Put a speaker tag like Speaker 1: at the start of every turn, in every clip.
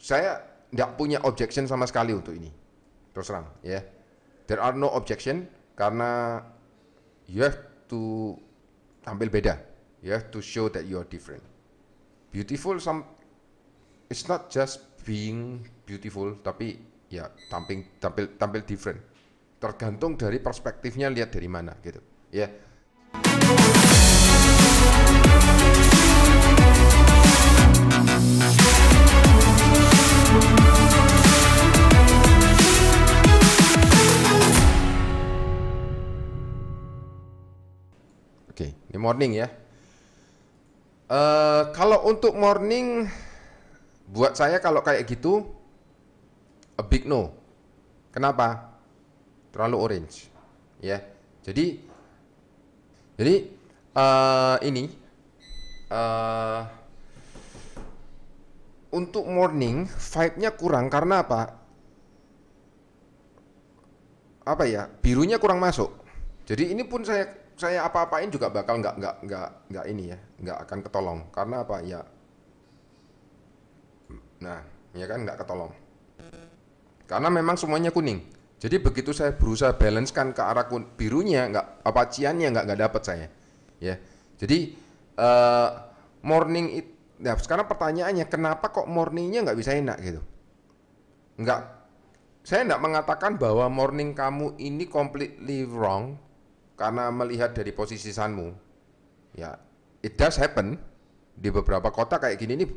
Speaker 1: saya tidak punya objection sama sekali untuk ini terus terang ya yeah. there are no objection karena you have to tampil beda you have to show that you are different beautiful some it's not just being beautiful tapi ya tampil tampil tampil different tergantung dari perspektifnya lihat dari mana gitu ya yeah. Oke, okay. ini morning ya. Uh, kalau untuk morning, buat saya kalau kayak gitu, a big no. Kenapa? Terlalu orange, ya. Yeah. Jadi, jadi uh, ini uh, untuk morning vibe-nya kurang karena apa? Apa ya? Birunya kurang masuk. Jadi ini pun saya saya apa-apain juga bakal nggak nggak nggak nggak ini ya nggak akan ketolong karena apa ya nah ya kan nggak ketolong karena memang semuanya kuning jadi begitu saya berusaha balance kan ke arah kun birunya nggak apa ciannya nggak nggak dapat saya ya jadi uh, morning itu nah sekarang pertanyaannya kenapa kok morningnya nggak bisa enak gitu nggak saya nggak mengatakan bahwa morning kamu ini completely wrong karena melihat dari posisi sanmu ya it does happen di beberapa kota kayak gini nih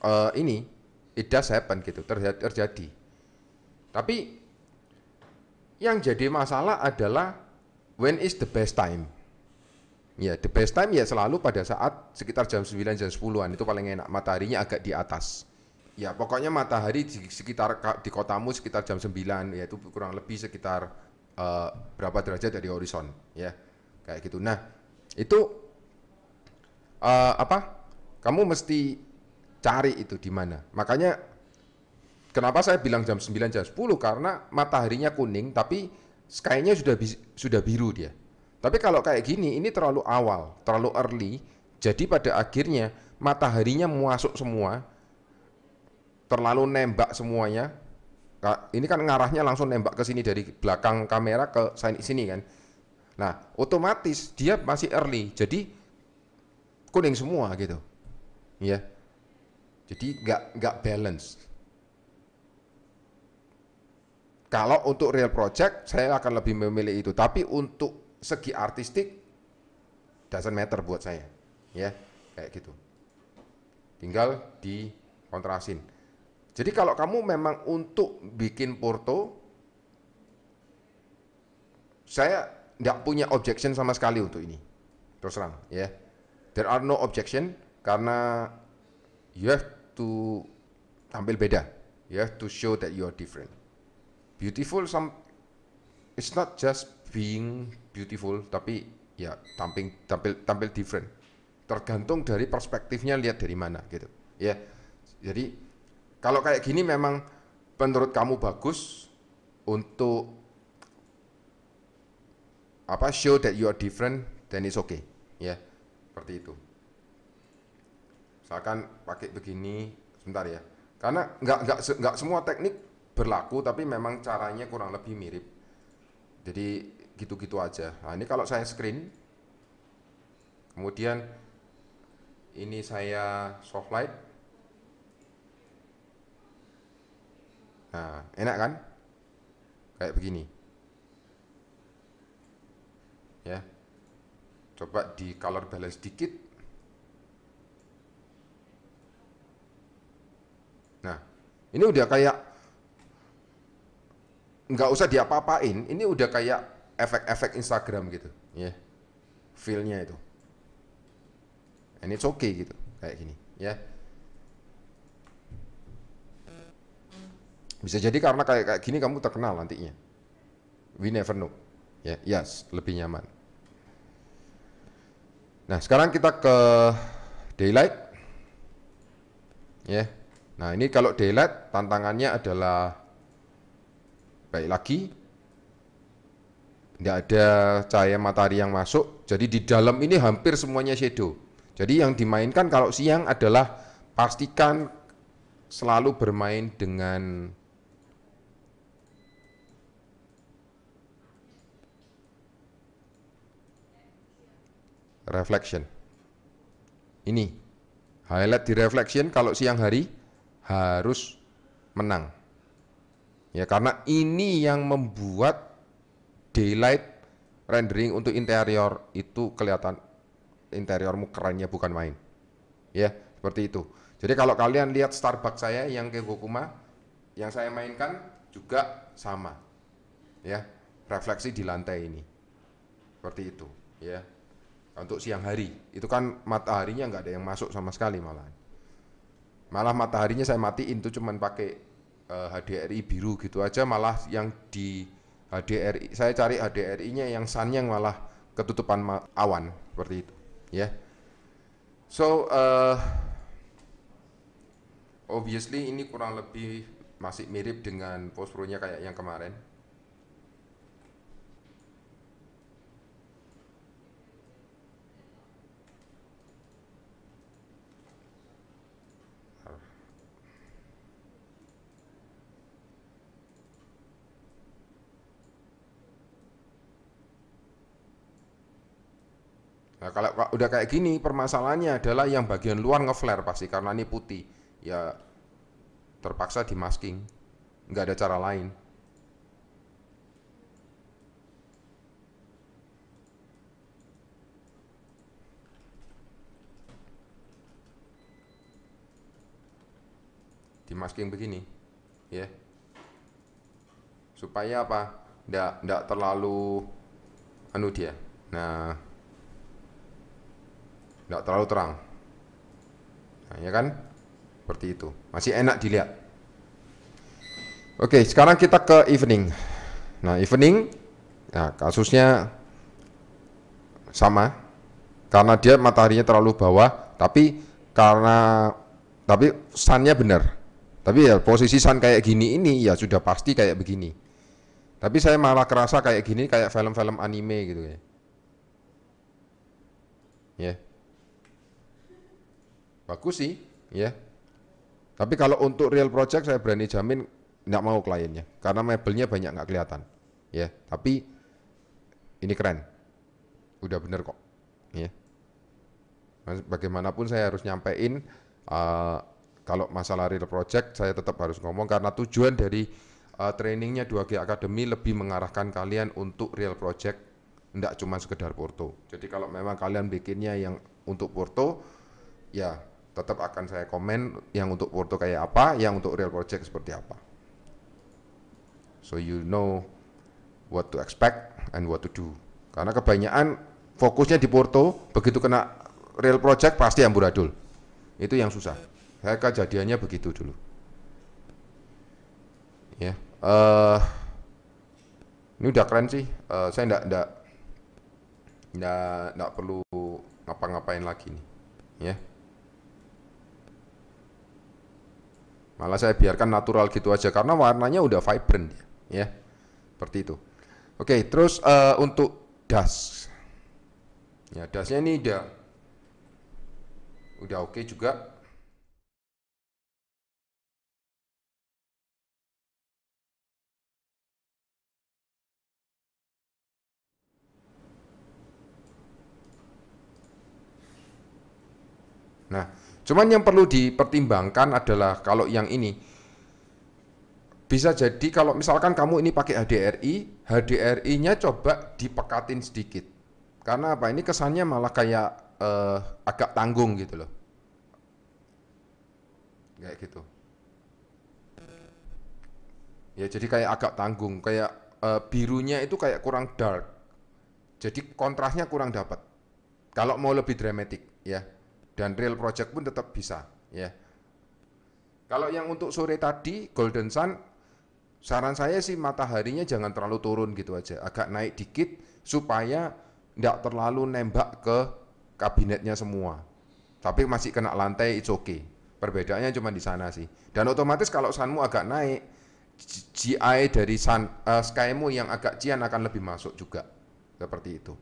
Speaker 1: uh, ini it does happen gitu terjadi, terjadi tapi yang jadi masalah adalah when is the best time ya the best time ya selalu pada saat sekitar jam 9 jam 10-an itu paling enak mataharinya agak di atas ya pokoknya matahari di sekitar di kotamu sekitar jam 9 yaitu kurang lebih sekitar uh, berapa derajat dari horizon ya kayak gitu nah itu uh, apa kamu mesti cari itu di mana makanya kenapa saya bilang jam 9 jam 10 karena mataharinya kuning tapi sky-nya sudah bi sudah biru dia tapi kalau kayak gini ini terlalu awal terlalu early jadi pada akhirnya mataharinya masuk semua terlalu nembak semuanya ini kan ngarahnya langsung nembak ke sini dari belakang kamera ke sini kan. Nah, otomatis dia masih early, jadi kuning semua gitu, ya. Jadi nggak nggak balance. Kalau untuk real project, saya akan lebih memilih itu. Tapi untuk segi artistik, dasar meter buat saya, ya, kayak gitu. Tinggal di kontrasin. Jadi kalau kamu memang untuk bikin porto, saya tidak punya objection sama sekali untuk ini. Terus terang, ya. Yeah. There are no objection karena you have to tampil beda. You have to show that you are different. Beautiful some it's not just being beautiful tapi ya tampil tampil tampil different. Tergantung dari perspektifnya lihat dari mana gitu. Ya. Yeah. Jadi kalau kayak gini memang menurut kamu bagus untuk apa show that you are different then it's okay ya yeah, seperti itu misalkan pakai begini sebentar ya karena nggak nggak nggak semua teknik berlaku tapi memang caranya kurang lebih mirip jadi gitu-gitu aja nah ini kalau saya screen kemudian ini saya soft light Nah, enak kan? Kayak begini. Ya. Coba di color balance sedikit Nah, ini udah kayak nggak usah diapa-apain, ini udah kayak efek-efek Instagram gitu, ya. Feel-nya itu. And it's okay gitu, kayak gini, ya. Bisa jadi karena kayak kayak gini kamu terkenal nantinya. We never know. yeah, yes, lebih nyaman. Nah, sekarang kita ke daylight. Ya. Yeah. Nah, ini kalau daylight tantangannya adalah baik lagi tidak ada cahaya matahari yang masuk. Jadi di dalam ini hampir semuanya shadow. Jadi yang dimainkan kalau siang adalah pastikan selalu bermain dengan reflection. Ini highlight di reflection kalau siang hari harus menang. Ya, karena ini yang membuat daylight rendering untuk interior itu kelihatan interiormu kerennya bukan main. Ya, seperti itu. Jadi kalau kalian lihat Starbucks saya yang ke Gokuma yang saya mainkan juga sama. Ya, refleksi di lantai ini. Seperti itu, ya untuk siang hari itu kan mataharinya nggak ada yang masuk sama sekali malah malah mataharinya saya matiin tuh cuman pakai uh, eh, HDRI biru gitu aja malah yang di HDRI saya cari HDRI-nya yang sun yang malah ketutupan ma awan seperti itu ya yeah. so uh, obviously ini kurang lebih masih mirip dengan post kayak yang kemarin Nah, kalau udah kayak gini permasalahannya adalah yang bagian luar ngeflare pasti karena ini putih. Ya terpaksa di masking Nggak ada cara lain. di masking begini. Ya. Yeah supaya apa nggak nggak terlalu anu dia nah nggak terlalu terang nah, ya kan seperti itu masih enak dilihat oke sekarang kita ke evening nah evening nah kasusnya sama karena dia mataharinya terlalu bawah tapi karena tapi sunnya benar tapi ya posisi sun kayak gini ini ya sudah pasti kayak begini tapi saya malah kerasa kayak gini kayak film-film anime gitu ya ya yeah bagus sih ya tapi kalau untuk real project saya berani jamin nggak mau kliennya karena mebelnya banyak nggak kelihatan ya tapi ini keren udah bener kok ya bagaimanapun saya harus nyampein uh, kalau masalah real project saya tetap harus ngomong karena tujuan dari uh, trainingnya 2G Academy lebih mengarahkan kalian untuk real project enggak cuma sekedar porto jadi kalau memang kalian bikinnya yang untuk porto ya tetap akan saya komen yang untuk Porto kayak apa, yang untuk real project seperti apa. So you know what to expect and what to do. Karena kebanyakan fokusnya di Porto, begitu kena real project pasti amburadul. Itu yang susah. Saya kejadiannya begitu dulu. Ya, yeah. uh, ini udah keren sih. Uh, saya tidak enggak enggak perlu ngapa-ngapain lagi nih. Ya. Yeah. Malah saya biarkan natural gitu aja karena warnanya udah vibrant ya. Seperti itu. Oke, terus uh, untuk das. Ya, dasnya ini udah udah oke juga. Nah, Cuman yang perlu dipertimbangkan adalah kalau yang ini bisa jadi kalau misalkan kamu ini pakai HDRI, HDRI-nya coba dipekatin sedikit. Karena apa? Ini kesannya malah kayak eh, agak tanggung gitu loh. Kayak gitu. Ya jadi kayak agak tanggung, kayak eh, birunya itu kayak kurang dark. Jadi kontrasnya kurang dapat. Kalau mau lebih dramatik ya dan real project pun tetap bisa ya kalau yang untuk sore tadi golden sun saran saya sih mataharinya jangan terlalu turun gitu aja agak naik dikit supaya tidak terlalu nembak ke kabinetnya semua tapi masih kena lantai it's okay perbedaannya cuma di sana sih dan otomatis kalau sunmu agak naik GI dari sun, uh, skymu yang agak cian akan lebih masuk juga seperti itu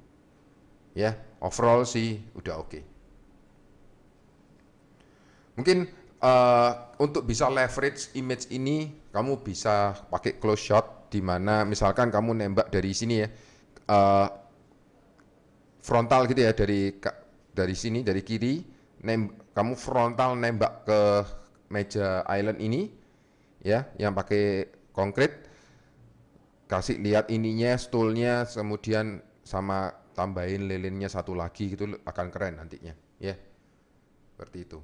Speaker 1: ya overall sih udah oke okay. Mungkin uh, untuk bisa leverage image ini, kamu bisa pakai close shot di mana misalkan kamu nembak dari sini ya, uh, frontal gitu ya dari dari sini dari kiri, nemb, kamu frontal nembak ke meja island ini, ya, yang pakai konkret, kasih lihat ininya, stoolnya, kemudian sama tambahin lilinnya satu lagi gitu akan keren nantinya, ya, seperti itu.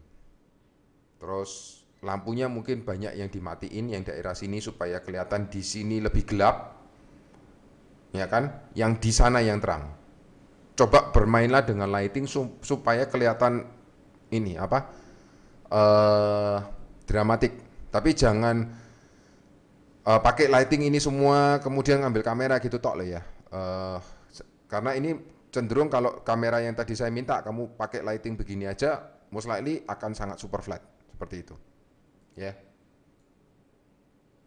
Speaker 1: Terus lampunya mungkin banyak yang dimatiin yang daerah sini supaya kelihatan di sini lebih gelap. Ya kan? Yang di sana yang terang. Coba bermainlah dengan lighting supaya kelihatan ini apa? Eh dramatik. Tapi jangan uh, pakai lighting ini semua kemudian ngambil kamera gitu tok lah ya uh, karena ini cenderung kalau kamera yang tadi saya minta kamu pakai lighting begini aja most likely akan sangat super flat seperti itu ya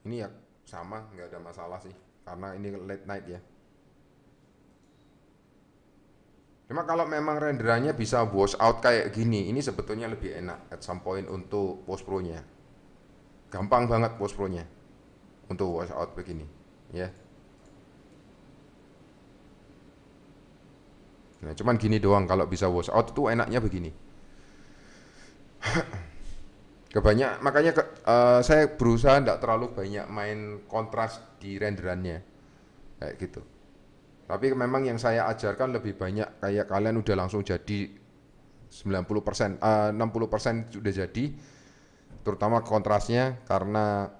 Speaker 1: ini ya sama nggak ada masalah sih karena ini late night ya Cuma kalau memang renderannya bisa wash out kayak gini, ini sebetulnya lebih enak at some point untuk post pro-nya. Gampang banget post pro-nya untuk wash out begini, ya. Nah, cuman gini doang kalau bisa wash out itu enaknya begini kebanyak makanya ke, uh, saya berusaha tidak terlalu banyak main kontras di renderannya kayak gitu tapi memang yang saya ajarkan lebih banyak kayak kalian udah langsung jadi 90% uh, 60% sudah jadi terutama kontrasnya karena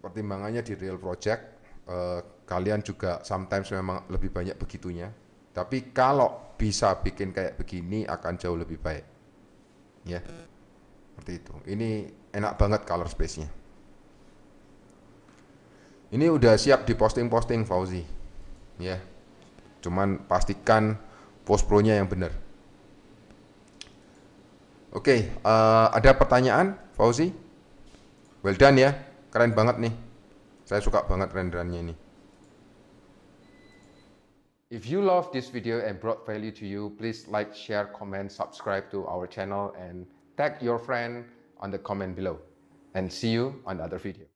Speaker 1: pertimbangannya di real project uh, kalian juga sometimes memang lebih banyak begitunya tapi kalau bisa bikin kayak begini akan jauh lebih baik ya yeah seperti itu ini enak banget color space nya ini udah siap di posting posting Fauzi ya cuman pastikan post pro nya yang benar oke okay, uh, eh, ada pertanyaan Fauzi well done ya keren banget nih saya suka banget renderannya ini If you love this video and brought value to you, please like, share, comment, subscribe to our channel and tag your friend on the comment below and see you on the other video.